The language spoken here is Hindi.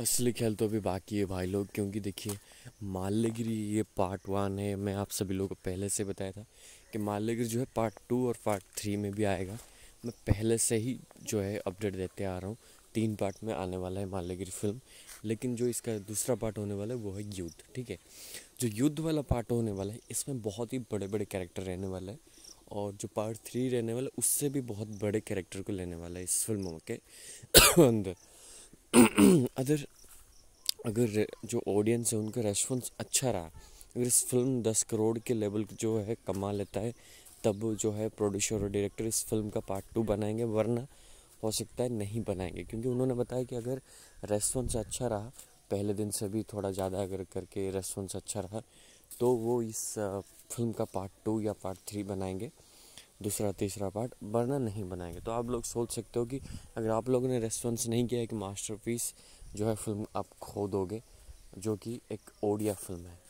असली खेल तो अभी बाकी है भाई लोग क्योंकि देखिए माल्यगिरी ये पार्ट वन है मैं आप सभी लोगों को पहले से बताया था कि माल्यागिरी जो है पार्ट टू और पार्ट थ्री में भी आएगा मैं पहले से ही जो है अपडेट देते आ रहा हूँ तीन पार्ट में आने वाला है माल्यगिरी फिल्म लेकिन जो इसका दूसरा पार्ट होने वाला है वो है युद्ध ठीक है जो युद्ध वाला पार्ट होने वाला है इसमें बहुत ही बड़े बड़े कैरेक्टर रहने वाला है और जो पार्ट थ्री रहने वाला है उससे भी बहुत बड़े कैरेक्टर को लेने वाला है इस फिल्म के अंदर अदर अगर जो ऑडियंस है उनका रेस्पॉन्स अच्छा रहा अगर इस फिल्म दस करोड़ के लेवल जो है कमा लेता है तब जो है प्रोड्यूसर और डायरेक्टर इस फिल्म का पार्ट टू बनाएंगे वरना हो सकता है नहीं बनाएंगे क्योंकि उन्होंने बताया कि अगर रेस्पॉन्स अच्छा रहा पहले दिन से भी थोड़ा ज़्यादा अगर करके रेस्पॉन्स अच्छा रहा तो वो इस फिल्म का पार्ट टू या पार्ट थ्री बनाएंगे दूसरा तीसरा पार्ट वरना नहीं बनाएंगे तो आप लोग सोच सकते हो कि अगर आप लोगों ने रेस्पॉन्स नहीं किया है कि मास्टरपीस जो है फिल्म आप खो दोगे जो कि एक ओडिया फिल्म है